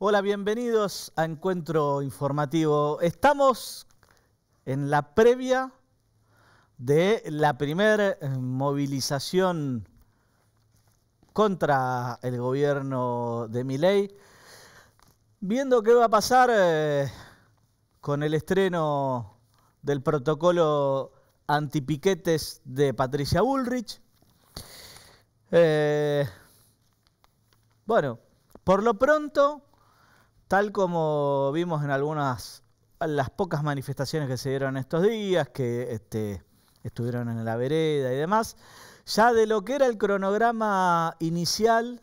Hola, bienvenidos a Encuentro Informativo. Estamos en la previa de la primera eh, movilización contra el gobierno de Miley, viendo qué va a pasar eh, con el estreno del protocolo antipiquetes de Patricia Bullrich. Eh, bueno, por lo pronto Tal como vimos en algunas, las pocas manifestaciones que se dieron estos días, que este, estuvieron en la vereda y demás, ya de lo que era el cronograma inicial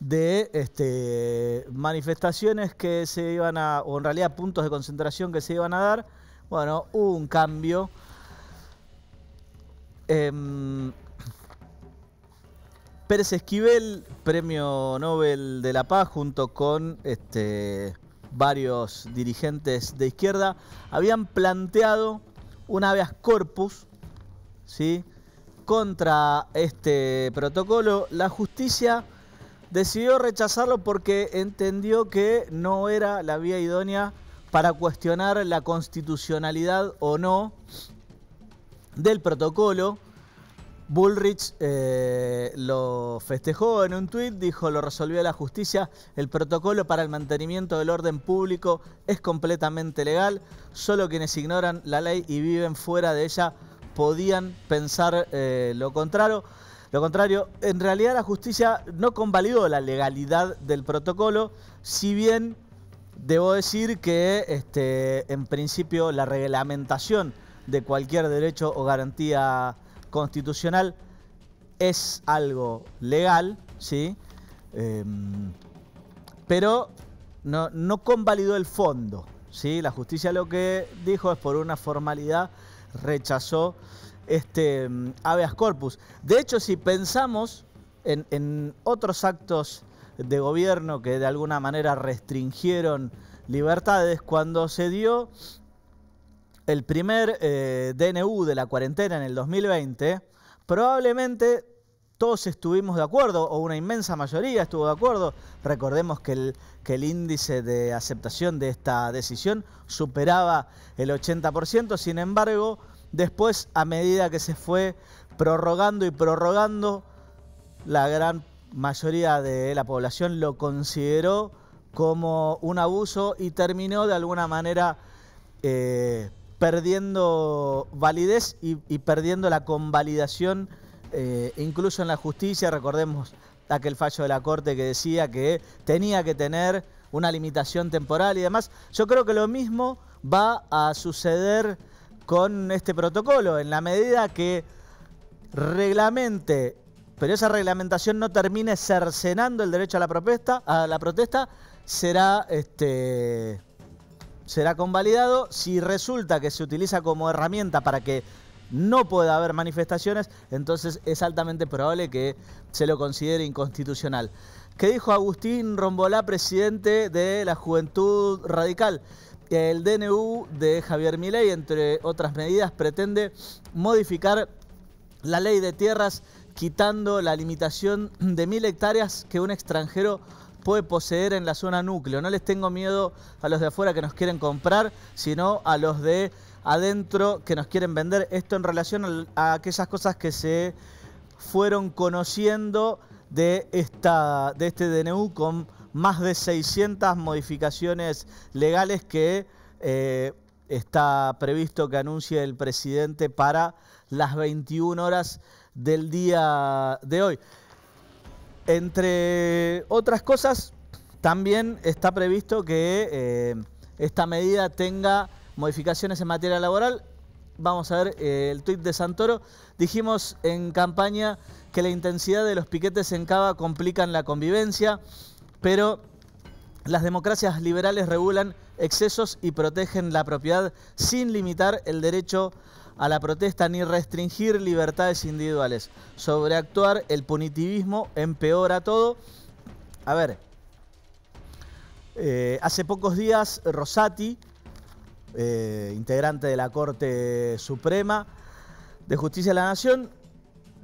de este, manifestaciones que se iban a, o en realidad puntos de concentración que se iban a dar, bueno, hubo un cambio. Em, Pérez Esquivel, premio Nobel de la Paz, junto con este, varios dirigentes de izquierda, habían planteado un habeas corpus ¿sí? contra este protocolo. La justicia decidió rechazarlo porque entendió que no era la vía idónea para cuestionar la constitucionalidad o no del protocolo Bullrich eh, lo festejó en un tuit, dijo, lo resolvió la justicia, el protocolo para el mantenimiento del orden público es completamente legal, solo quienes ignoran la ley y viven fuera de ella podían pensar eh, lo contrario. Lo contrario, en realidad la justicia no convalidó la legalidad del protocolo, si bien debo decir que este, en principio la reglamentación de cualquier derecho o garantía constitucional es algo legal, ¿sí? Em, pero no, no convalidó el fondo, ¿sí? La justicia lo que dijo es por una formalidad rechazó este em, habeas corpus. De hecho, si pensamos en, en otros actos de gobierno que de alguna manera restringieron libertades, cuando se dio el primer eh, DNU de la cuarentena en el 2020, probablemente todos estuvimos de acuerdo, o una inmensa mayoría estuvo de acuerdo. Recordemos que el, índice de aceptación de esta decisión superaba el 80%, sin embargo, después, a medida que se fue prorrogando y prorrogando, la gran mayoría de la población lo consideró como un abuso y terminó de alguna manera... Eh, perdiendo validez y, perdiendo la convalidación, eh, incluso en la justicia. Recordemos aquel fallo de la Corte que decía que tenía que tener una limitación temporal y demás. Yo creo que lo mismo va a suceder con este protocolo, en la medida que reglamente, pero esa reglamentación no termine cercenando el derecho a la protesta, a la protesta será este será convalidado. Si resulta que se utiliza como herramienta para que no pueda haber manifestaciones, entonces es altamente probable que se lo considere inconstitucional. ¿Qué dijo Agustín Rombolá, presidente de la Juventud Radical? El DNU de Javier Milei, entre otras medidas, pretende modificar la ley de tierras quitando la limitación de mil hectáreas que un extranjero puede poseer en la zona núcleo. No les tengo miedo a los de afuera que nos quieren comprar, sino a los de adentro que nos quieren vender. Esto en relación a aquellas cosas que se fueron conociendo de, esta, de este DNU con más de 600 modificaciones legales que eh, está previsto que anuncie el presidente para las 21 horas del día de hoy. Entre otras cosas, también está previsto que eh, esta medida tenga modificaciones en materia laboral. Vamos a ver eh, el tuit de Santoro. Dijimos en campaña que la intensidad de los piquetes en Cava complican la convivencia, pero las democracias liberales regulan excesos y protegen la propiedad sin limitar el derecho a la protesta ni restringir libertades individuales. Sobreactuar el punitivismo empeora todo. A ver, eh, hace pocos días Rosati, eh, integrante de la Corte Suprema de Justicia de la Nación,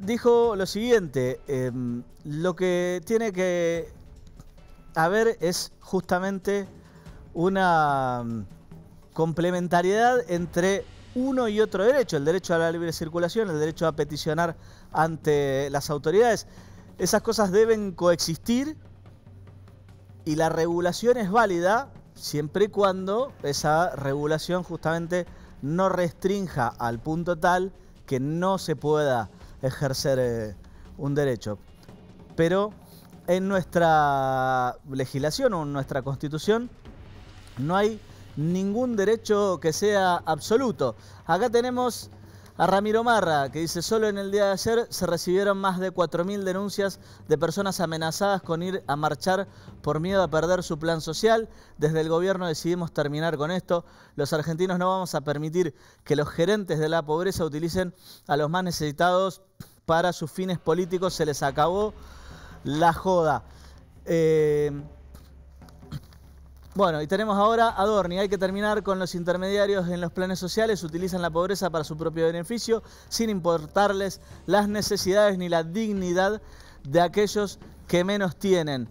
dijo lo siguiente, em, lo que tiene que haber es justamente una mm, complementariedad entre uno y otro derecho, el derecho a la libre circulación, el derecho a peticionar ante las autoridades. Esas cosas deben coexistir y la regulación es válida siempre y cuando esa regulación justamente no restrinja al punto tal que no se pueda ejercer eh, un derecho. Pero en nuestra legislación o en nuestra constitución no hay ningún derecho que sea absoluto. Acá tenemos a Ramiro Marra, que dice, solo en el día de ayer se recibieron más de 4.000 denuncias de personas amenazadas con ir a marchar por miedo a perder su plan social. Desde el gobierno decidimos terminar con esto. Los argentinos no vamos a permitir que los gerentes de la pobreza utilicen a los más necesitados para sus fines políticos. Se les acabó la joda. Eh, bueno, y tenemos ahora a Dorni. Hay que terminar con los intermediarios en los planes sociales. Utilizan la pobreza para su propio beneficio, sin importarles las necesidades ni la dignidad de aquellos que menos tienen.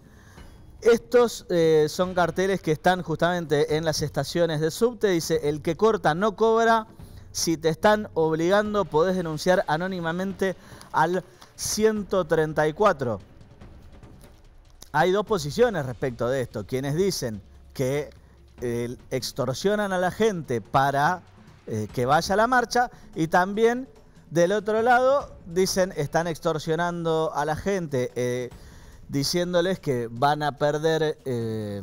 Estos eh, son carteles que están justamente en las estaciones de subte. Dice, el que corta no cobra. Si te están obligando, podés denunciar anónimamente al 134. Hay dos posiciones respecto de esto. Quienes dicen que extorsionan a la gente para eh, que vaya a la marcha y también del otro lado dicen están extorsionando a la gente eh, diciéndoles que van a perder, eh,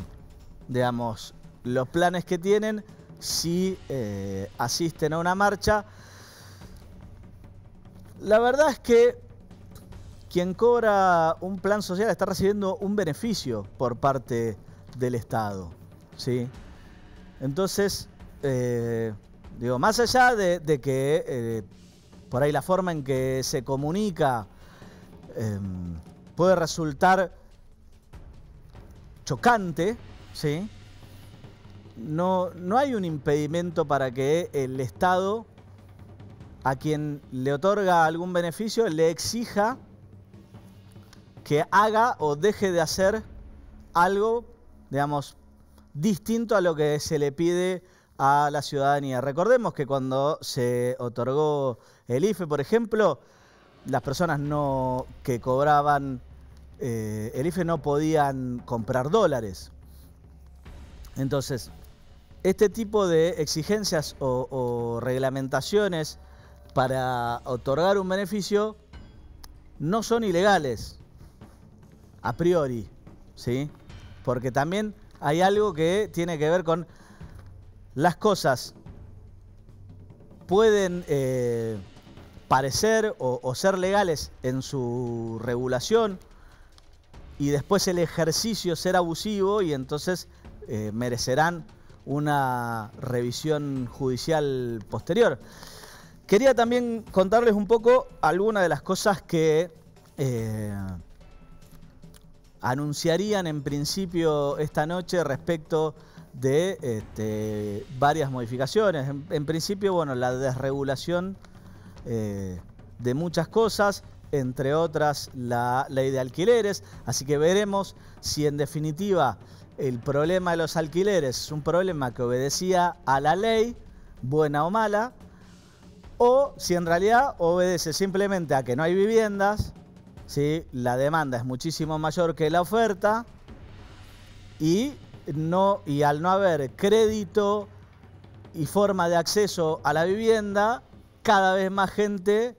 digamos, los planes que tienen si asisten a una marcha. La verdad es que quien cobra un plan social está recibiendo un beneficio por parte del Estado. ¿sí? Entonces, eh, digo, más allá de, que eh, por ahí la forma en que se comunica em, puede resultar chocante, ¿sí? No, no hay un impedimento para que el Estado, a quien le otorga algún beneficio, le exija que haga o deje de hacer algo, digamos, distinto a lo que se le pide a la ciudadanía. Recordemos que cuando se otorgó el IFE, por ejemplo, las personas que cobraban eh, el IFE no podían comprar dólares. Entonces, este tipo de exigencias o, o reglamentaciones para otorgar un beneficio no son ilegales, a priori, ¿sí? Porque también hay algo que tiene que ver con las cosas pueden eh, parecer o, ser legales en su regulación y después el ejercicio ser abusivo y entonces eh, merecerán una revisión judicial posterior. Quería también contarles un poco algunas de las cosas que eh, anunciarían en principio esta noche respecto de este, varias modificaciones. En, principio, bueno, la desregulación eh, de muchas cosas, entre otras la ley de alquileres, así que veremos si en definitiva el problema de los alquileres es un problema que obedecía a la ley, buena o mala, o si en realidad obedece simplemente a que no hay viviendas, la demanda es muchísimo mayor que la oferta y, no, y al no haber crédito y forma de acceso a la vivienda, cada vez más gente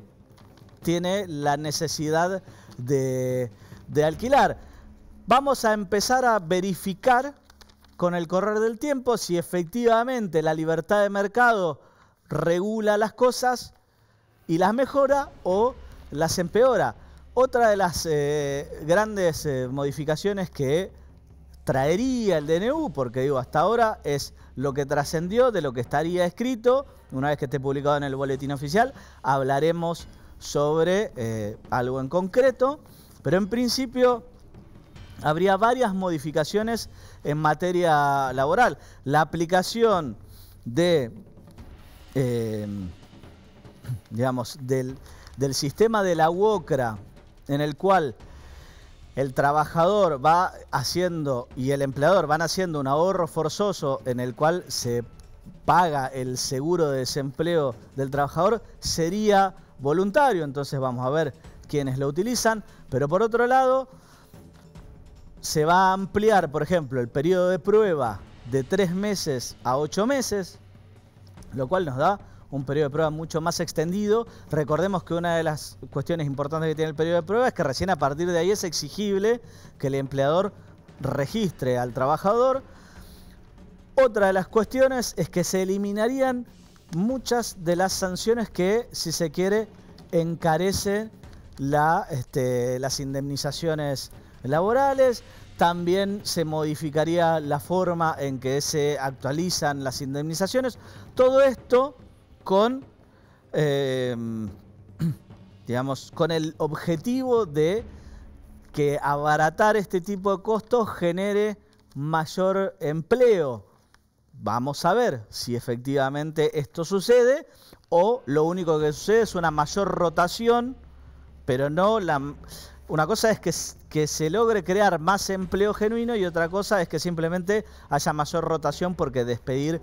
tiene la necesidad de, de alquilar. Vamos a empezar a verificar con el correr del tiempo si efectivamente la libertad de mercado regula las cosas y las mejora o las empeora. Otra de las eh, grandes eh, modificaciones que traería el DNU, porque digo, hasta ahora es lo que trascendió de lo que estaría escrito, una vez que esté publicado en el boletín oficial, hablaremos sobre eh, algo en concreto, pero en principio habría varias modificaciones en materia laboral. La aplicación de, digamos, del, del, sistema de la UOCRA en el cual el trabajador va haciendo y el empleador van haciendo un ahorro forzoso en el cual se paga el seguro de desempleo del trabajador, sería voluntario. Entonces vamos a ver quiénes lo utilizan. Pero por otro lado, se va a ampliar, por ejemplo, el periodo de prueba de tres meses a ocho meses, lo cual nos da un periodo de prueba mucho más extendido. Recordemos que una de las cuestiones importantes que tiene el periodo de prueba es que recién a partir de ahí es exigible que el empleador registre al trabajador. Otra de las cuestiones es que se eliminarían muchas de las sanciones que, si se quiere, encarecen este, las indemnizaciones laborales. También se modificaría la forma en que se actualizan las indemnizaciones. Todo esto con, em, digamos, con el objetivo de que abaratar este tipo de costos genere mayor empleo. Vamos a ver si efectivamente esto sucede o lo único que sucede es una mayor rotación, pero no la... Una cosa es que, que, se logre crear más empleo genuino y otra cosa es que simplemente haya mayor rotación porque despedir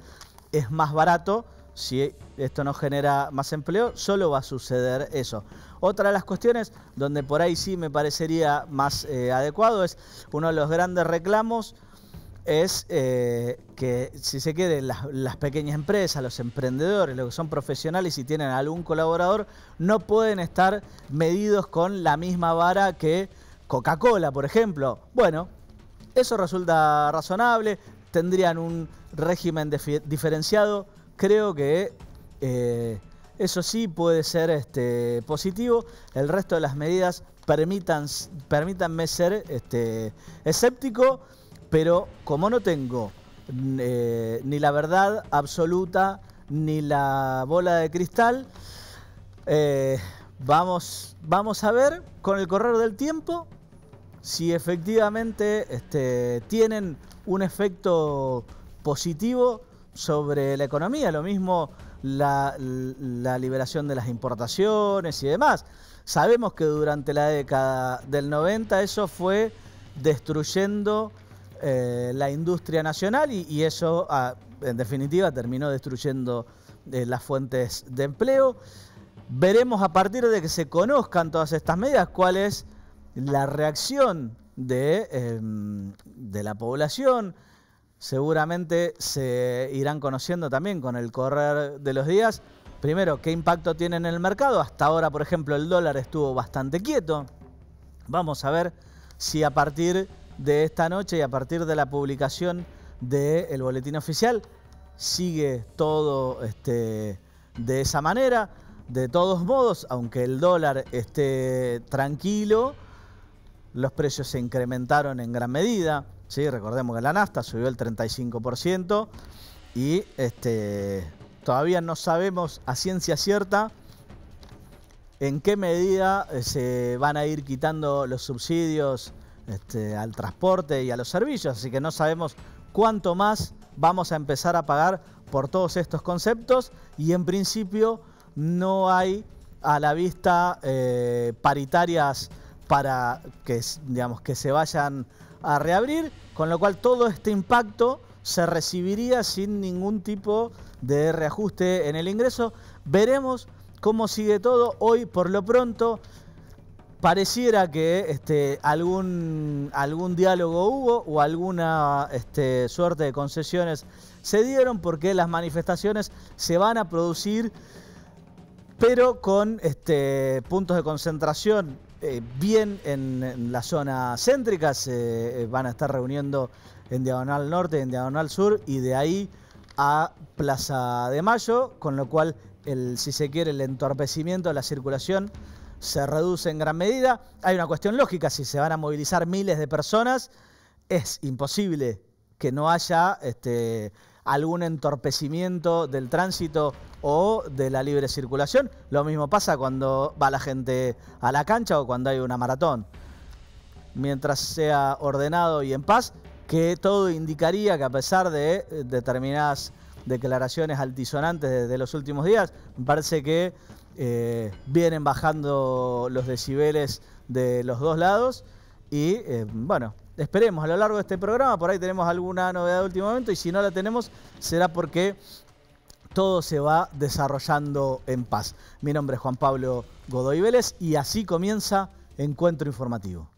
es más barato si esto no genera más empleo, solo va a suceder eso. Otra de las cuestiones donde por ahí sí me parecería más eh, adecuado es uno de los grandes reclamos es eh, que, si se queden las, las, pequeñas empresas, los emprendedores, los que son profesionales y tienen algún colaborador, no pueden estar medidos con la misma vara que Coca-Cola, por ejemplo. Bueno, eso resulta razonable, tendrían un régimen diferenciado creo que eh, eso sí puede ser este, positivo. El resto de las medidas permitan, permítanme ser este, escéptico, pero como no tengo eh, ni la verdad absoluta ni la bola de cristal, eh, vamos, vamos a ver con el correr del tiempo si efectivamente este, tienen un efecto positivo sobre la economía, lo mismo la, liberación de las importaciones y demás. Sabemos que durante la década del 90 eso fue destruyendo eh, la industria nacional y, eso, ah, en definitiva, terminó destruyendo eh, las fuentes de empleo. Veremos a partir de que se conozcan todas estas medidas cuál es la reacción de, em, de la población, seguramente se irán conociendo también con el correr de los días. Primero, ¿qué impacto tiene en el mercado? Hasta ahora, por ejemplo, el dólar estuvo bastante quieto. Vamos a ver si a partir de esta noche y a partir de la publicación del boletín oficial sigue todo este, de esa manera. De todos modos, aunque el dólar esté tranquilo, los precios se incrementaron en gran medida. ¿sí? Recordemos que la nafta subió el 35% y este, todavía no sabemos a ciencia cierta en qué medida eh, se van a ir quitando los subsidios este, al transporte y a los servicios, así que no sabemos cuánto más vamos a empezar a pagar por todos estos conceptos y en principio no hay a la vista eh, paritarias para que, digamos, que se vayan a reabrir, con lo cual todo este impacto se recibiría sin ningún tipo de reajuste en el ingreso. Veremos cómo sigue todo. Hoy, por lo pronto, pareciera que este, algún, algún diálogo hubo o alguna este, suerte de concesiones se dieron porque las manifestaciones se van a producir, pero con este, puntos de concentración eh, bien en, la zona céntrica, se eh, van a estar reuniendo en Diagonal Norte, en Diagonal Sur y de ahí a Plaza de Mayo, con lo cual, el, si se quiere, el entorpecimiento de la circulación se reduce en gran medida. Hay una cuestión lógica, si se van a movilizar miles de personas, es imposible que no haya... Este, algún entorpecimiento del tránsito o de la libre circulación. Lo mismo pasa cuando va la gente a la cancha o cuando hay una maratón. Mientras sea ordenado y en paz, que todo indicaría que a pesar de eh, determinadas declaraciones altisonantes de, los últimos días, parece que eh, vienen bajando los decibeles de los dos lados y eh, bueno, esperemos a lo largo de este programa, por ahí tenemos alguna novedad de último momento y si no la tenemos será porque todo se va desarrollando en paz. Mi nombre es Juan Pablo Godoy Vélez y así comienza Encuentro Informativo.